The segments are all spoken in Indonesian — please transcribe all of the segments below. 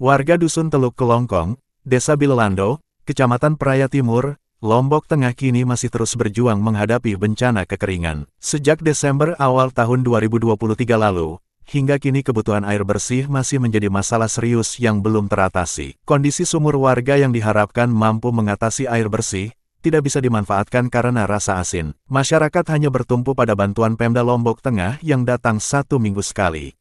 Warga dusun Teluk Kelongkong, Desa Bilelando, Kecamatan Peraya Timur, Lombok Tengah kini masih terus berjuang menghadapi bencana kekeringan. Sejak Desember awal tahun 2023 lalu, hingga kini kebutuhan air bersih masih menjadi masalah serius yang belum teratasi. Kondisi sumur warga yang diharapkan mampu mengatasi air bersih, tidak bisa dimanfaatkan karena rasa asin. Masyarakat hanya bertumpu pada bantuan Pemda Lombok Tengah yang datang satu minggu sekali.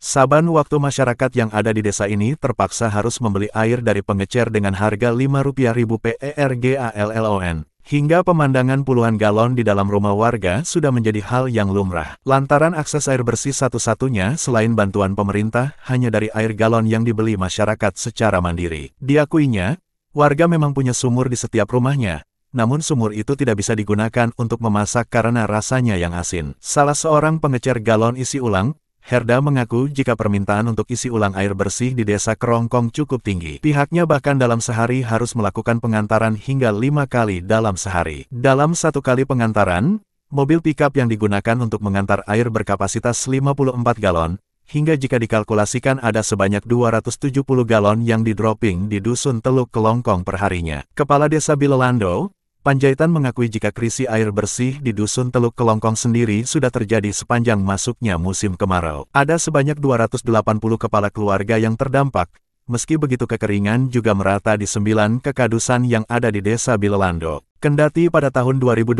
Saban waktu masyarakat yang ada di desa ini terpaksa harus membeli air dari pengecer dengan harga Rp5.000 PERGALLON. Hingga pemandangan puluhan galon di dalam rumah warga sudah menjadi hal yang lumrah. Lantaran akses air bersih satu-satunya selain bantuan pemerintah hanya dari air galon yang dibeli masyarakat secara mandiri. Diakuinya, warga memang punya sumur di setiap rumahnya, namun sumur itu tidak bisa digunakan untuk memasak karena rasanya yang asin. Salah seorang pengecer galon isi ulang Herda mengaku jika permintaan untuk isi ulang air bersih di desa Kerongkong cukup tinggi. Pihaknya bahkan dalam sehari harus melakukan pengantaran hingga lima kali dalam sehari. Dalam satu kali pengantaran, mobil pickup yang digunakan untuk mengantar air berkapasitas 54 galon, hingga jika dikalkulasikan ada sebanyak 270 galon yang didropping di Dusun Teluk Kelongkong perharinya. Kepala Desa Bilelando, Panjaitan mengakui jika krisis air bersih di Dusun Teluk Kelongkong sendiri sudah terjadi sepanjang masuknya musim kemarau. Ada sebanyak 280 kepala keluarga yang terdampak, meski begitu kekeringan juga merata di sembilan kekadusan yang ada di desa Bilelando. Kendati pada tahun 2018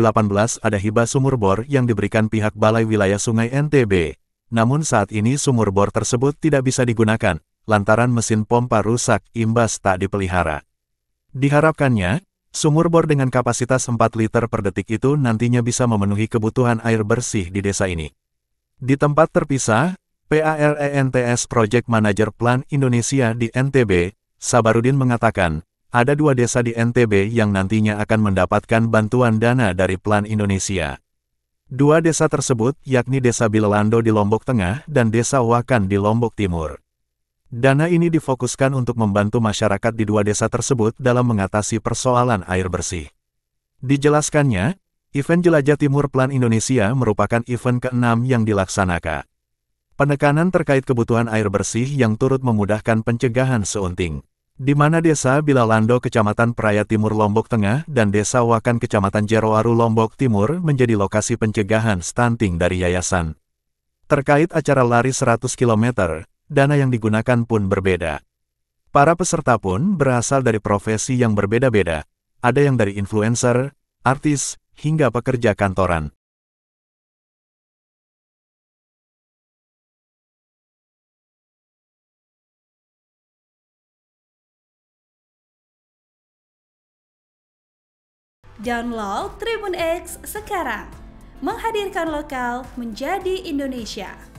ada hibah sumur bor yang diberikan pihak Balai Wilayah Sungai NTB, namun saat ini sumur bor tersebut tidak bisa digunakan, lantaran mesin pompa rusak imbas tak dipelihara. Diharapkannya, Sumur bor dengan kapasitas 4 liter per detik itu nantinya bisa memenuhi kebutuhan air bersih di desa ini. Di tempat terpisah, PARENTS Project Manager Plan Indonesia di NTB, Sabarudin mengatakan, ada dua desa di NTB yang nantinya akan mendapatkan bantuan dana dari Plan Indonesia. Dua desa tersebut yakni Desa Bilelando di Lombok Tengah dan Desa Wakan di Lombok Timur. Dana ini difokuskan untuk membantu masyarakat di dua desa tersebut dalam mengatasi persoalan air bersih. Dijelaskannya, event Jelajah Timur Plan Indonesia merupakan event ke-6 yang dilaksanakan. Penekanan terkait kebutuhan air bersih yang turut memudahkan pencegahan seunting di mana desa Bilalando Kecamatan Peraya Timur Lombok Tengah dan desa Wakan Kecamatan Jeroaru Lombok Timur menjadi lokasi pencegahan stunting dari yayasan. Terkait acara lari 100 km, dana yang digunakan pun berbeda. Para peserta pun berasal dari profesi yang berbeda-beda, ada yang dari influencer, artis, hingga pekerja kantoran. Download Tribun X sekarang, menghadirkan lokal menjadi Indonesia.